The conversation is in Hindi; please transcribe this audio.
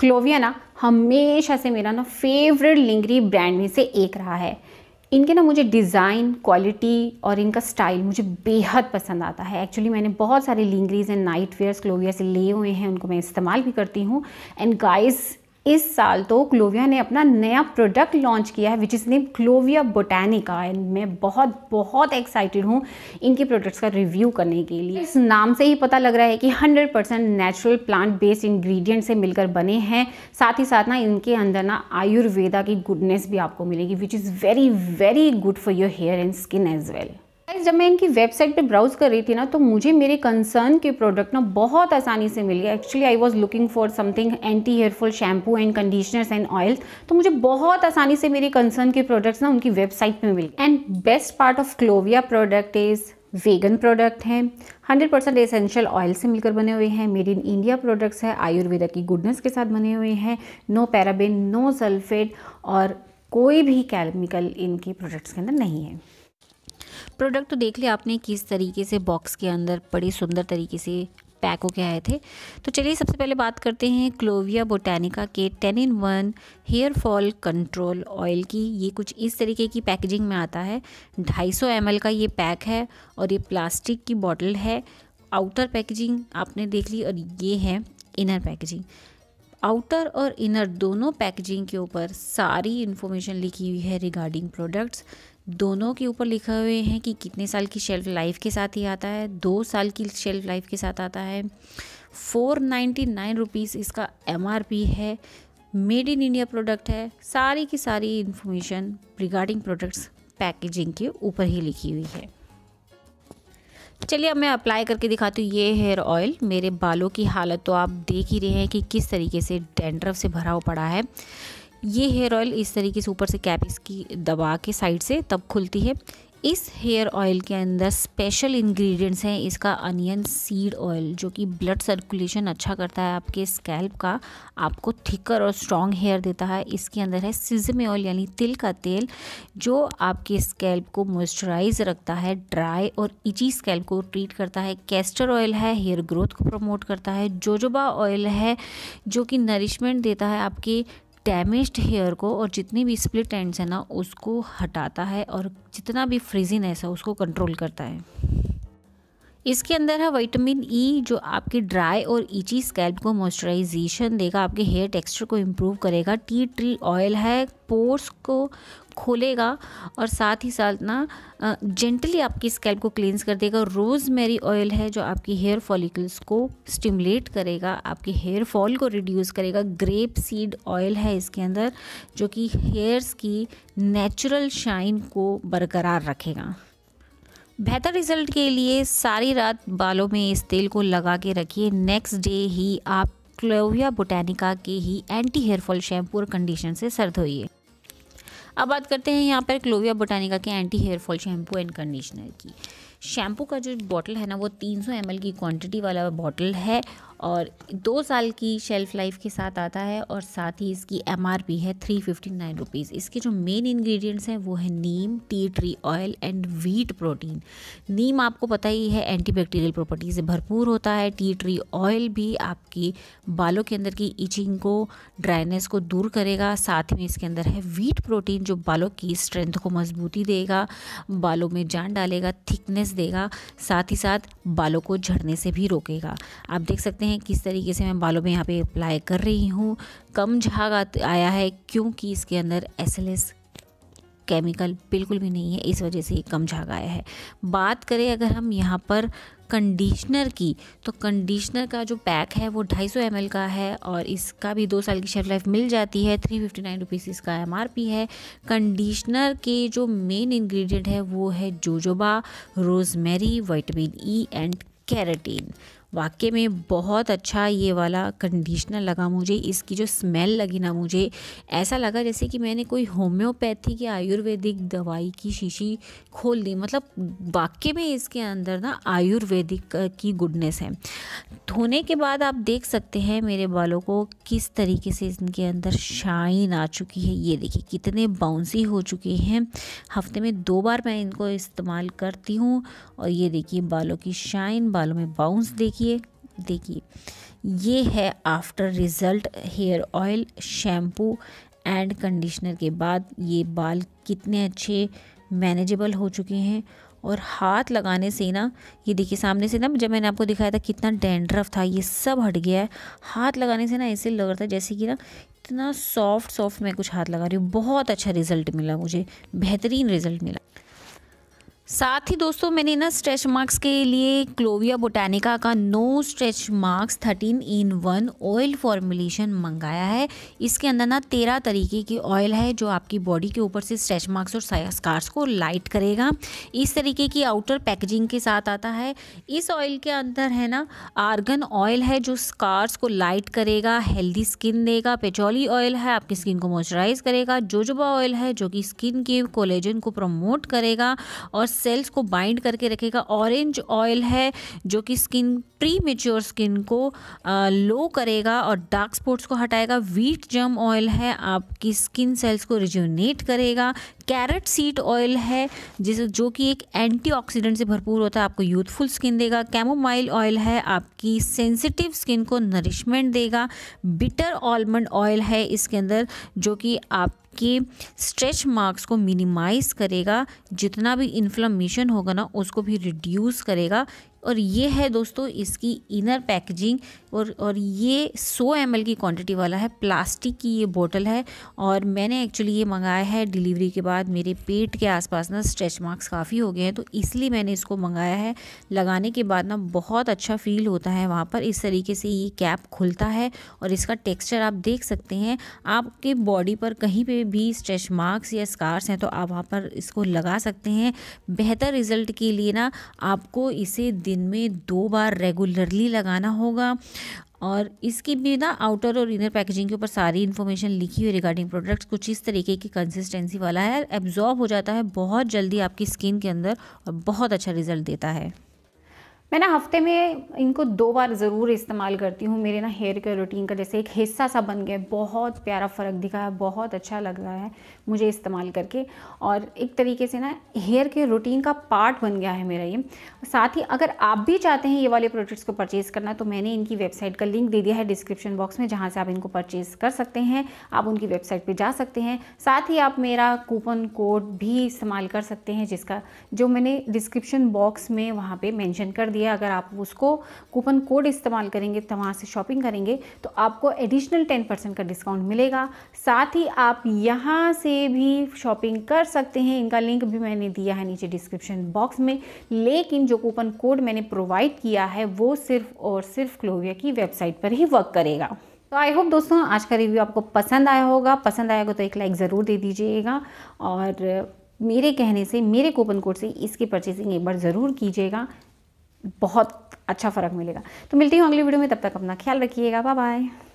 क्लोविया ना हमेशा से मेरा ना फेवरेट लिंगरी ब्रांड में से एक रहा है इनके ना मुझे डिज़ाइन क्वालिटी और इनका स्टाइल मुझे बेहद पसंद आता है एक्चुअली मैंने बहुत सारे lingeries and night wears Clovia से लिए हुए हैं उनको मैं इस्तेमाल भी करती हूँ एंड गाइस इस साल तो क्लोविया ने अपना नया प्रोडक्ट लॉन्च किया है which is name Clovia Botanica and मैं बहुत बहुत एक्साइटेड हूँ इनके प्रोडक्ट्स का रिव्यू करने के लिए इस नाम से ही पता लग रहा है कि 100 percent natural plant based ingredient से मिलकर बने हैं साथ ही साथ ना इनके अंदर ना आयुर्वेदा की गुडनेस भी आपको मिलेगी which is very very good for your hair and skin as well guys जब मैं इनकी वेबसाइट पे ब्राउज़ कर रही थी ना तो मुझे मेरे कंसर्न के प्रोडक्ट ना बहुत आसानी से मिल गया actually I was looking for something anti hairfall shampoo and conditioners and oil तो मुझे बहुत आसानी से मेरे कंसर्न के प्रोडक्ट्स ना उनकी वेबसाइट पे मिल and best part of Clovia product is vegan product हैं 100% परसेंट एसेंशियल ऑयल से मिलकर बने हुए हैं मेड इन इंडिया प्रोडक्ट्स हैं आयुर्वेदा की गुडनेस के साथ बने हुए हैं नो पैराबेन नो सल्फेट और कोई भी केमिकल इनके प्रोडक्ट्स के अंदर नहीं है प्रोडक्ट तो देख लिया आपने किस तरीके से बॉक्स के अंदर बड़े सुंदर तरीके से पैक होके आए थे तो चलिए सबसे पहले बात करते हैं क्लोविया बोटैनिका के ten in one hair fall control oil की ये कुछ इस तरीके की पैकेजिंग में आता है 250 सौ का ये पैक है और ये प्लास्टिक की बॉटल है आउटर पैकेजिंग आपने देख ली और ये है इनर पैकेजिंग आउटर और इनर दोनों पैकेजिंग के ऊपर सारी इन्फॉर्मेशन लिखी हुई है रिगार्डिंग प्रोडक्ट्स दोनों के ऊपर लिखे हुए हैं कि कितने साल की शेल्फ लाइफ के साथ ही आता है दो साल की शेल्फ लाइफ के साथ आता है फोर नाइन्टी नाइन रुपीज़ इसका एम आर पी है मेड इन इंडिया प्रोडक्ट है सारी की सारी इन्फॉर्मेशन रिगार्डिंग प्रोडक्ट्स पैकेजिंग के ऊपर ही लिखी हुई है चलिए अब मैं अप्लाई करके दिखाती हूँ ये हेयर ऑयल मेरे बालों की हालत तो आप देख ही रहे हैं कि किस तरीके से डेंड्रफ से भरा हुआ पड़ा है ये हेयर ऑयल इस तरीके से ऊपर से कैप इसकी दबा के साइड से तब खुलती है इस हेयर ऑयल के अंदर स्पेशल इंग्रेडिएंट्स हैं इसका अनियन सीड ऑयल जो कि ब्लड सर्कुलेशन अच्छा करता है आपके स्कैल्प का आपको थिकर और स्ट्रॉन्ग हेयर देता है इसके अंदर है सिजमे ऑयल यानी तिल का तेल जो आपके स्कैल्प को मॉइस्चराइज रखता है ड्राई और इची स्कैल्प को ट्रीट करता है कैस्टर ऑयल है हेयर ग्रोथ को प्रमोट करता है जोजोबा ऑयल है जो कि नरिशमेंट देता है आपके डैमेज्ड हेयर को और जितनी भी स्प्लिट एंड्स है ना उसको हटाता है और जितना भी फ्रीजिनेस है उसको कंट्रोल करता है इसके अंदर है विटामिन ई e, जो आपके ड्राई और ईची स्कैल्प को मॉइस्चराइजेशन देगा आपके हेयर टेक्सचर को इम्प्रूव करेगा टी ट्री ऑयल है पोर्स को खोलेगा और साथ ही साथ ना जेंटली आपकी स्कैल्प को क्लींस कर देगा रोज़मेरी ऑयल है जो आपकी हेयर फॉलिकल्स को स्टिमुलेट करेगा आपके हेयर फॉल को रिड्यूस करेगा ग्रेप सीड ऑयल है इसके अंदर जो कि हेयर्स की नेचुरल शाइन को बरकरार रखेगा बेहतर रिजल्ट के लिए सारी रात बालों में इस तेल को लगा के रखिए नेक्स्ट डे ही आप क्लोविया बोटेनिका के ही एंटी हेयर फॉल शैम्पू और कंडीशन से सर धोइए अब बात करते हैं यहाँ पर क्लोविया बोटानिका के anti hair fall shampoo and conditioner की शैम्पू का जो बॉटल है ना वो 300 सौ की क्वांटिटी वाला बॉटल है और दो साल की शेल्फ़ लाइफ के साथ आता है और साथ ही इसकी एम है थ्री फिफ्टी नाइन रुपीज़ इसके जो मेन इन्ग्रीडियंट्स हैं वो है neem tea tree oil and wheat protein नीम आपको पता ही है एंटीबैक्टीरियल प्रॉपर्टी से भरपूर होता है टी ट्री ऑयल भी आपकी बालों के अंदर की इचिंग को ड्राइनेस को दूर करेगा साथ में इसके अंदर है वीट प्रोटीन जो बालों की स्ट्रेंथ को मजबूती देगा बालों में जान डालेगा थिकनेस देगा साथ ही साथ बालों को झड़ने से भी रोकेगा आप देख सकते हैं हैं किस तरीके से मैं बालों में यहाँ पे अप्लाई कर रही हूँ कम झाग आया है क्योंकि इसके अंदर एस केमिकल बिल्कुल भी नहीं है इस वजह से ये कम झाग आया है बात करें अगर हम यहाँ पर कंडीशनर की तो कंडीशनर का जो पैक है वो 250 सौ का है और इसका भी दो साल की शेल्फ लाइफ मिल जाती है थ्री फिफ्टी नाइन रुपीज़ इसका एम है कंडीशनर के जो मेन इंग्रेडिएंट है वो है jojoba rosemary vitamin E and keratin वाकई में बहुत अच्छा ये वाला कंडीशनर लगा मुझे इसकी जो स्मेल लगी ना मुझे ऐसा लगा जैसे कि मैंने कोई होम्योपैथी या आयुर्वेदिक दवाई की शीशी खोल दी मतलब वाकई में इसके अंदर ना आयुर्वेदिक की गुडनेस है धोने के बाद आप देख सकते हैं मेरे बालों को किस तरीके से इनके अंदर शाइन आ चुकी है ये देखिए कितने बाउंसी हो चुके हैं हफ्ते में दो बार मैं इनको इस्तेमाल करती हूँ और ये देखिए बालों की शाइन बालों में बाउंस देखिए देखिए देखिए ये है after result hair oil shampoo and conditioner के बाद ये बाल कितने अच्छे मैनेजेबल हो चुके हैं और हाथ लगाने से ना ये देखिए सामने से ना जब मैंने आपको दिखाया था कितना डेंड्रफ था ये सब हट गया है हाथ लगाने से ना ऐसे लग रहा था जैसे कि ना इतना सॉफ्ट सॉफ्ट मैं कुछ हाथ लगा रही हूँ बहुत अच्छा रिज़ल्ट मिला मुझे बेहतरीन रिज़ल्ट मिला साथ ही दोस्तों मैंने ना स्ट्रेच मार्क्स के लिए क्लोविया बोटानिका का no stretch marks thirteen in one oil formulation मंगाया है इसके अंदर ना तेरह तरीके की ऑयल है जो आपकी बॉडी के ऊपर से स्ट्रेच मार्क्स और स्कार्स को लाइट करेगा इस तरीके की आउटर पैकेजिंग के साथ आता है इस ऑयल के अंदर है ना आर्गन ऑयल है जो स्कार्स को लाइट करेगा हेल्दी स्किन देगा पेचोली ऑयल है आपकी स्किन को मॉइस्चराइज करेगा जोजुबा ऑयल है जो कि स्किन के कोलेजन को प्रमोट करेगा और सेल्स को बाइंड करके रखेगा ऑरेंज ऑयल है जो कि स्किन प्री मेच्योर स्किन को लो करेगा और डार्क स्पॉट्स को हटाएगा वीट जम ऑयल है आपकी स्किन सेल्स को रिज्यूनेट करेगा कैरेट सीट ऑयल है जिस जो कि एक एंटीऑक्सीडेंट से भरपूर होता है आपको यूथफुल स्किन देगा कैमोमाइल ऑयल है आपकी सेंसिटिव स्किन को नरिशमेंट देगा बिटर ऑलमंड ऑयल है इसके अंदर जो कि आप आपके स्ट्रेच मार्क्स को मिनिमाइज़ करेगा जितना भी इन्फ्लामेशन होगा ना उसको भी रिड्यूस करेगा और ये है दोस्तों इसकी इनर पैकेजिंग और और ये 100 एम की क्वांटिटी वाला है प्लास्टिक की ये बोतल है और मैंने एक्चुअली ये मंगाया है डिलीवरी के बाद मेरे पेट के आसपास ना स्ट्रेच मार्क्स काफ़ी हो गए हैं तो इसलिए मैंने इसको मंगाया है लगाने के बाद ना बहुत अच्छा फील होता है वहाँ पर इस तरीके से ये कैप खुलता है और इसका टेक्स्चर आप देख सकते हैं आपके बॉडी पर कहीं पर भी स्ट्रेच मार्क्स या स्कार्स हैं तो आप वहाँ पर इसको लगा सकते हैं बेहतर रिज़ल्ट के लिए ना आपको इसे दिन में दो बार रेगुलरली लगाना होगा और इसकी भी ना आउटर और इनर पैकेजिंग के ऊपर सारी इन्फॉर्मेशन लिखी हुई रिगार्डिंग प्रोडक्ट्स कुछ इस तरीके की कंसिस्टेंसी वाला है एब्जॉर्ब हो जाता है बहुत जल्दी आपकी स्किन के अंदर और बहुत अच्छा रिजल्ट देता है मैं ना हफ्ते में इनको दो बार ज़रूर इस्तेमाल करती हूँ मेरे ना हेयर केयर रूटीन का जैसे एक हिस्सा सा बन गया बहुत प्यारा फ़र्क दिखा है बहुत अच्छा लग रहा है मुझे इस्तेमाल करके और एक तरीके से ना हेयर केयर रूटीन का पार्ट बन गया है मेरा ये साथ ही अगर आप भी चाहते हैं ये वाले प्रोडक्ट्स को परचेज़ करना तो मैंने इनकी वेबसाइट का लिंक दे दिया है डिस्क्रिप्शन बॉक्स में जहाँ से आप इनको परचेज़ कर सकते हैं आप उनकी वेबसाइट पर जा सकते हैं साथ ही आप मेरा कूपन कोड भी इस्तेमाल कर सकते हैं जिसका जो मैंने डिस्क्रिप्शन बॉक्स में वहाँ पर मैंशन कर दिया लिए अगर आप उसको कूपन कोड इस्तेमाल करेंगे तो वहाँ से शॉपिंग करेंगे तो आपको एडिशनल टेन परसेंट का डिस्काउंट मिलेगा साथ ही आप यहाँ से भी शॉपिंग कर सकते हैं इनका लिंक भी मैंने दिया है नीचे डिस्क्रिप्शन बॉक्स में लेकिन जो कूपन कोड मैंने प्रोवाइड किया है वो सिर्फ और सिर्फ क्लोविया की वेबसाइट पर ही वर्क करेगा तो आई होप दोस्तों आज का रिव्यू आपको पसंद आया होगा पसंद आएगा तो एक लाइक ज़रूर दे दीजिएगा और मेरे कहने से मेरे कूपन कोड से इसकी परचेसिंग एक बार ज़रूर कीजिएगा बहुत अच्छा फ़र्क मिलेगा तो मिलती हूँ अगली वीडियो में तब तक अपना ख्याल रखिएगा बाय बाय